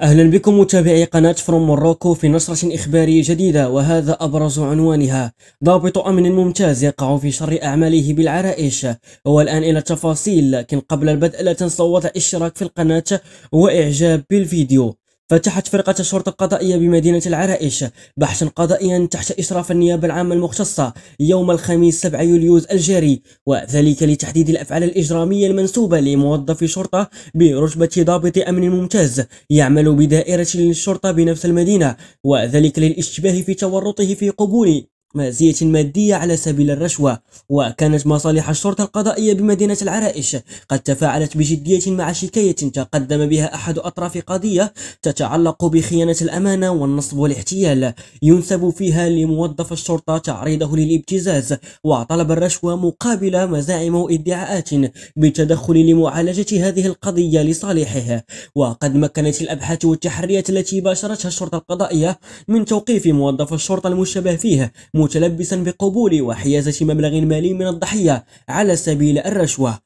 أهلا بكم متابعي قناة فروم موروكو في نشرة إخبارية جديدة وهذا أبرز عنوانها ضابط أمن ممتاز يقع في شر أعماله بالعرائش والآن إلى التفاصيل لكن قبل البدء لا تنسوا وضع اشتراك في القناة وإعجاب بالفيديو فتحت فرقة الشرطة القضائية بمدينة العرائش بحثا قضائيا تحت إشراف النيابة العامة المختصة يوم الخميس 7 يوليوز الجاري وذلك لتحديد الأفعال الإجرامية المنسوبة لموظف شرطة برتبة ضابط أمن ممتاز يعمل بدائرة للشرطة بنفس المدينة وذلك للاشتباه في تورطه في قبول مأزية مادية على سبيل الرشوة وكانت مصالح الشرطة القضائية بمدينة العرائش قد تفاعلت بجدية مع شكاية تقدم بها أحد أطراف قضية تتعلق بخيانة الأمانة والنصب والاحتيال ينسب فيها لموظف الشرطة تعريضه للابتزاز وطلب الرشوة مقابل مزاعم وادعاءات بالتدخل لمعالجة هذه القضية لصالحه وقد مكنت الأبحاث والتحريات التي باشرتها الشرطة القضائية من توقيف موظف الشرطة المشتبه فيه متلبسا بقبول وحيازة مبلغ مالي من الضحية على سبيل الرشوة